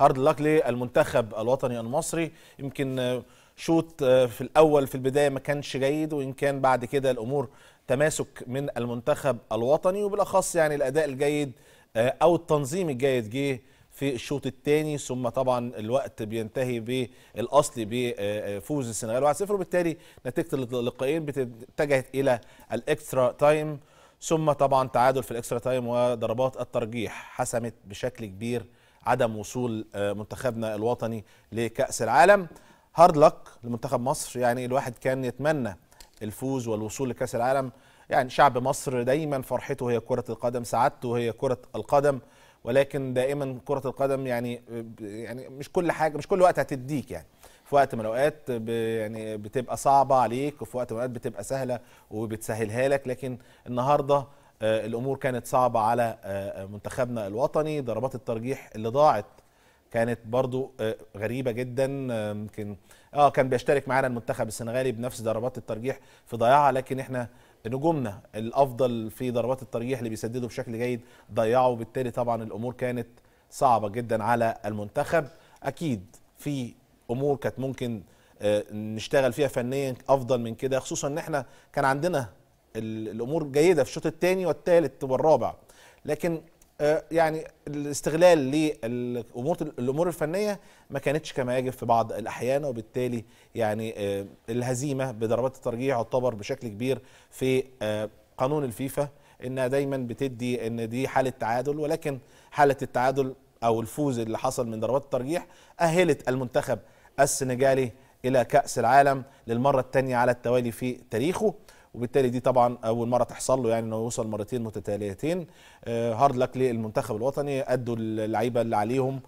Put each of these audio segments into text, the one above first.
هارد لك للمنتخب الوطني المصري يمكن شوط آه، في الاول في البدايه ما كانش جيد وان كان بعد كده الامور تماسك من المنتخب الوطني وبالاخص يعني الاداء الجيد آه، او التنظيم الجيد جه في الشوط الثاني ثم طبعا الوقت بينتهي بالاصلي بفوز السنغال 1-0 وبالتالي نتيجه اللقاءين اتجهت الى الاكسترا تايم ثم طبعا تعادل في الاكسترا تايم وضربات الترجيح حسمت بشكل كبير عدم وصول آه، منتخبنا الوطني لكأس العالم هارد لك لمنتخب مصر يعني الواحد كان يتمنى الفوز والوصول لكأس العالم يعني شعب مصر دايما فرحته هي كرة القدم سعادته هي كرة القدم ولكن دائما كرة القدم يعني يعني مش كل حاجة مش كل وقت هتديك يعني في وقت من الاوقات يعني بتبقى صعبه عليك وفي وقت من الاوقات بتبقى سهله وبتسهلها لك لكن النهارده آه، الامور كانت صعبه على آه، آه، منتخبنا الوطني ضربات الترجيح اللي ضاعت كانت برضو غريبه جدا يمكن اه كان بيشترك معانا المنتخب السنغالي بنفس ضربات الترجيح في ضياعها لكن احنا نجومنا الافضل في ضربات الترجيح اللي بيسددوا بشكل جيد ضيعوا بالتالي طبعا الامور كانت صعبه جدا على المنتخب اكيد في امور كانت ممكن نشتغل فيها فنيا افضل من كده خصوصا ان احنا كان عندنا الامور جيده في الشوط الثاني والثالث والرابع لكن آه، يعني الاستغلال للامور الامور الفنيه ما كانتش كما يجب في بعض الاحيان وبالتالي يعني آه، الهزيمه بضربات الترجيح يعتبر بشكل كبير في آه، قانون الفيفا انها دايما بتدي ان دي حاله تعادل ولكن حاله التعادل او الفوز اللي حصل من ضربات الترجيح اهلت المنتخب السنغالي الى كاس العالم للمره الثانيه على التوالي في تاريخه وبالتالي دي طبعا اول مره تحصل له يعني انه يوصل مرتين متتاليتين هارد آه، لك للمنتخب الوطني ادوا اللعيبه اللي عليهم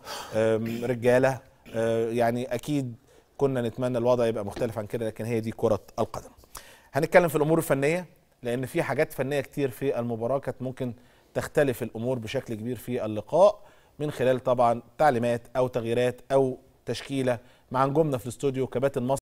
رجاله آه، يعني اكيد كنا نتمنى الوضع يبقى مختلف عن كده لكن هي دي كره القدم هنتكلم في الامور الفنيه لان في حاجات فنيه كتير في المباراه كانت ممكن تختلف الامور بشكل كبير في اللقاء من خلال طبعا تعليمات او تغييرات او تشكيله مع نجومنا في الاستوديو كباتن مصر